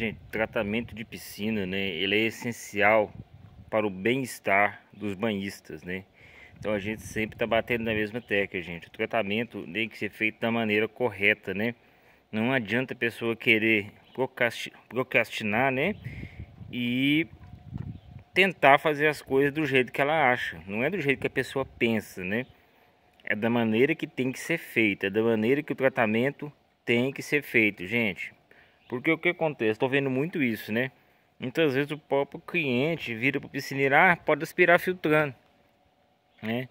Gente, tratamento de piscina, né? Ele é essencial para o bem-estar dos banhistas, né? Então a gente sempre está batendo na mesma tecla, gente. O tratamento tem que ser feito da maneira correta, né? Não adianta a pessoa querer procrastinar, né? E tentar fazer as coisas do jeito que ela acha. Não é do jeito que a pessoa pensa, né? É da maneira que tem que ser feita, é da maneira que o tratamento tem que ser feito, gente. Porque o que acontece? Estou vendo muito isso, né? Muitas vezes o próprio cliente vira para o piscineiro, ah, pode aspirar filtrando, né?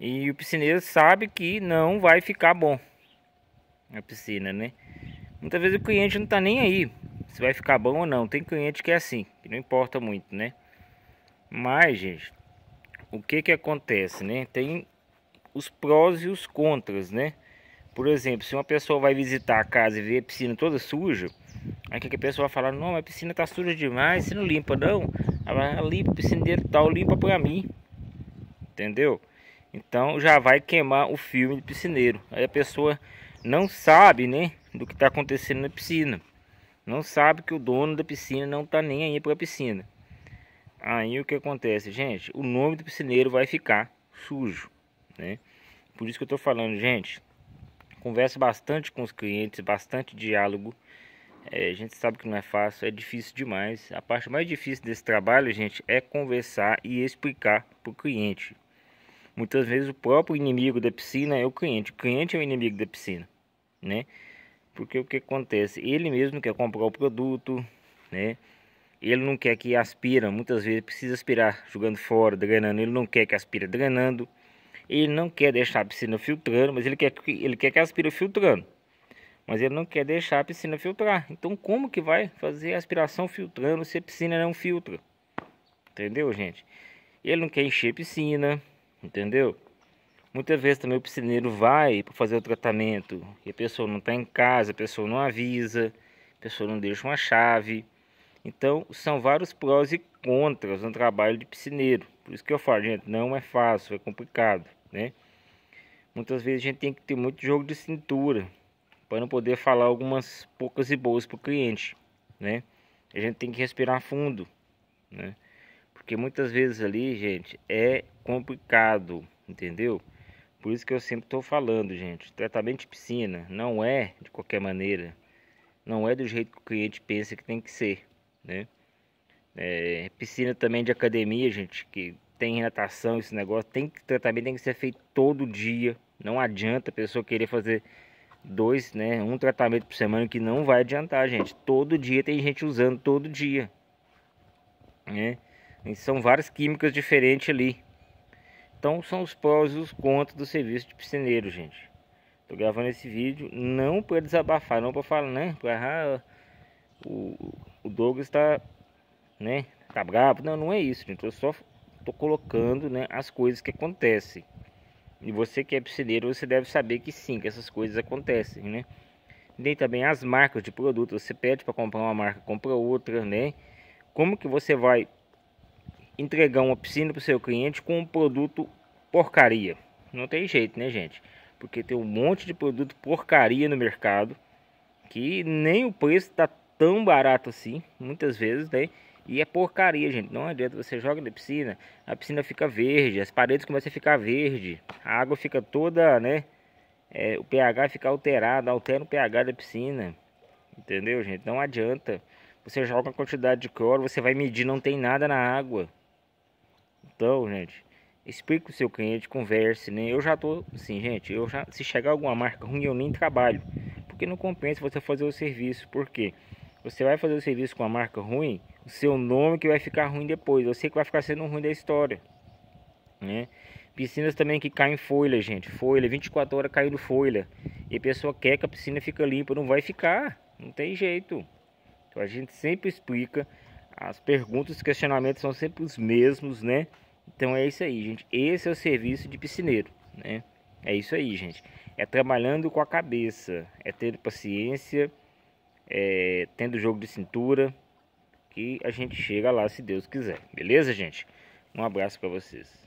E o piscineiro sabe que não vai ficar bom na piscina, né? Muitas vezes o cliente não está nem aí se vai ficar bom ou não. Tem cliente que é assim, que não importa muito, né? Mas, gente, o que que acontece, né? Tem os prós e os contras, né? Por exemplo, se uma pessoa vai visitar a casa e vê a piscina toda suja, Aí que a pessoa fala, não, mas a piscina tá suja demais, você não limpa não? Ela ah, limpa, piscina dele tal, limpa pra mim. Entendeu? Então já vai queimar o filme do piscineiro. Aí a pessoa não sabe, né, do que está acontecendo na piscina. Não sabe que o dono da piscina não tá nem aí pra piscina. Aí o que acontece, gente? O nome do piscineiro vai ficar sujo, né? Por isso que eu tô falando, gente, conversa bastante com os clientes, bastante diálogo é, a gente sabe que não é fácil, é difícil demais. A parte mais difícil desse trabalho, gente, é conversar e explicar para o cliente. Muitas vezes o próprio inimigo da piscina é o cliente. O cliente é o inimigo da piscina, né? Porque o que acontece? Ele mesmo quer comprar o produto, né? Ele não quer que aspira, muitas vezes precisa aspirar jogando fora, drenando. Ele não quer que aspira drenando. Ele não quer deixar a piscina filtrando, mas ele quer que, ele quer que aspira filtrando mas ele não quer deixar a piscina filtrar. Então como que vai fazer aspiração filtrando se a piscina não filtra? Entendeu, gente? Ele não quer encher piscina, entendeu? Muitas vezes também o piscineiro vai para fazer o tratamento e a pessoa não está em casa, a pessoa não avisa, a pessoa não deixa uma chave. Então são vários prós e contras no trabalho de piscineiro. Por isso que eu falo, gente, não é fácil, é complicado, né? Muitas vezes a gente tem que ter muito jogo de cintura, para não poder falar algumas poucas e boas para o cliente, né? A gente tem que respirar fundo, né? Porque muitas vezes ali, gente, é complicado, entendeu? Por isso que eu sempre estou falando, gente, tratamento de piscina não é de qualquer maneira, não é do jeito que o cliente pensa que tem que ser, né? É, piscina também de academia, gente, que tem natação, esse negócio, tem que tratamento tem que ser feito todo dia. Não adianta a pessoa querer fazer dois, né, um tratamento por semana que não vai adiantar, gente. Todo dia tem gente usando, todo dia, né? E são várias químicas diferentes ali. Então são os prós e os contras do serviço de piscineiro, gente. Tô gravando esse vídeo não para desabafar, não para falar, né? Pra, ah, o, o Douglas tá, né? Tá bravo. Não, não é isso, gente. Eu só tô colocando, né, as coisas que acontecem. E você que é piscineiro, você deve saber que sim, que essas coisas acontecem, né? Tem também as marcas de produto. Você pede para comprar uma marca, compra outra, né? Como que você vai entregar uma piscina para o seu cliente com um produto porcaria? Não tem jeito, né, gente? Porque tem um monte de produto porcaria no mercado que nem o preço está tão barato assim, muitas vezes, né? E é porcaria, gente. Não adianta você joga na piscina, a piscina fica verde, as paredes começam a ficar verde, a água fica toda, né? É, o pH fica alterado, altera o pH da piscina. Entendeu, gente? Não adianta. Você joga uma quantidade de cloro, você vai medir, não tem nada na água. Então, gente, explica o seu cliente, converse, né? Eu já tô, assim, gente, eu já se chegar alguma marca ruim eu nem trabalho, porque não compensa você fazer o serviço, por quê? Porque você vai fazer o serviço com a marca ruim, o seu nome que vai ficar ruim depois. Eu sei que vai ficar sendo ruim da história, né? Piscinas também que caem folha, gente. Folha, 24 horas caindo folha. E a pessoa quer que a piscina fica limpa, não vai ficar, não tem jeito. Então a gente sempre explica, as perguntas, os questionamentos são sempre os mesmos, né? Então é isso aí, gente. Esse é o serviço de piscineiro, né? É isso aí, gente. É trabalhando com a cabeça, é ter paciência é, tendo jogo de cintura, que a gente chega lá se Deus quiser. Beleza, gente? Um abraço para vocês.